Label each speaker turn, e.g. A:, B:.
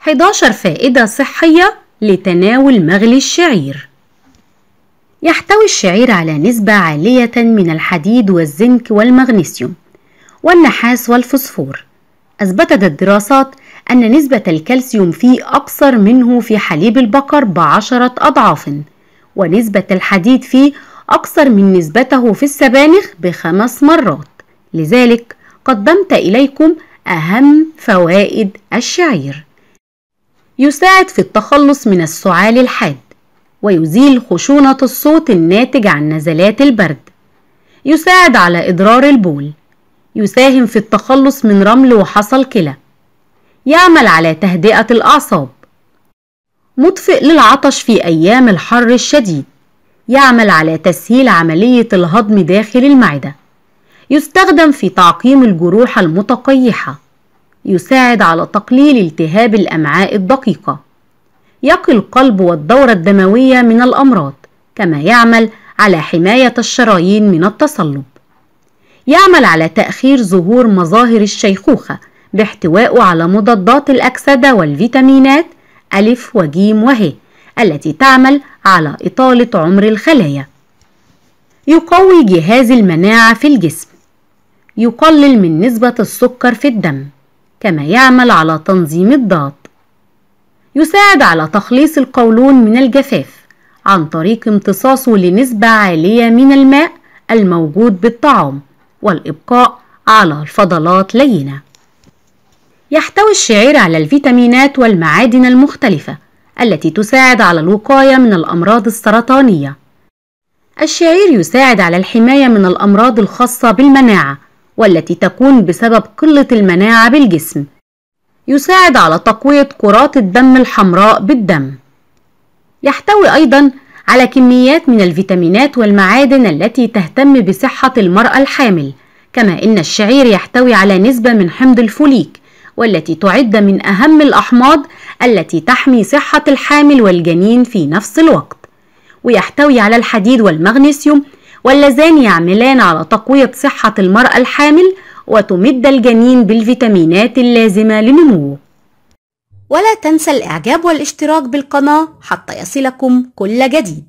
A: 11 فائدة صحية لتناول مغلي الشعير يحتوي الشعير على نسبة عالية من الحديد والزنك والمغنيسيوم والنحاس والفوسفور أثبتت الدراسات أن نسبة الكالسيوم فيه أكثر منه في حليب البقر بعشرة أضعاف ونسبة الحديد فيه أكثر من نسبته في السبانخ بخمس مرات لذلك قدمت إليكم أهم فوائد الشعير يساعد في التخلص من السعال الحاد ويزيل خشونة الصوت الناتج عن نزلات البرد يساعد على إضرار البول يساهم في التخلص من رمل وحصى الكلى يعمل على تهدئة الأعصاب مطفئ للعطش في أيام الحر الشديد يعمل على تسهيل عملية الهضم داخل المعدة يستخدم في تعقيم الجروح المتقيحة يساعد على تقليل التهاب الأمعاء الدقيقة يقي القلب والدورة الدموية من الأمراض كما يعمل على حماية الشرايين من التصلب يعمل على تأخير ظهور مظاهر الشيخوخة باحتوائه على مضادات الأكسدة والفيتامينات ألف وجيم وه التي تعمل على إطالة عمر الخلايا يقوي جهاز المناعة في الجسم يقلل من نسبة السكر في الدم كما يعمل على تنظيم الضغط يساعد على تخليص القولون من الجفاف عن طريق امتصاصه لنسبة عالية من الماء الموجود بالطعام والإبقاء على الفضلات لينة يحتوي الشعير على الفيتامينات والمعادن المختلفة التي تساعد على الوقاية من الأمراض السرطانية الشعير يساعد على الحماية من الأمراض الخاصة بالمناعة والتي تكون بسبب قلة المناعة بالجسم يساعد على تقوية كرات الدم الحمراء بالدم يحتوي أيضا على كميات من الفيتامينات والمعادن التي تهتم بصحة المرأة الحامل كما إن الشعير يحتوي على نسبة من حمض الفوليك والتي تعد من أهم الأحماض التي تحمي صحة الحامل والجنين في نفس الوقت ويحتوي على الحديد والمغنيسيوم واللذان يعملان على تقوية صحة المرأة الحامل وتمد الجنين بالفيتامينات اللازمة لنموه ولا تنسى الإعجاب والاشتراك بالقناة حتى يصلكم كل جديد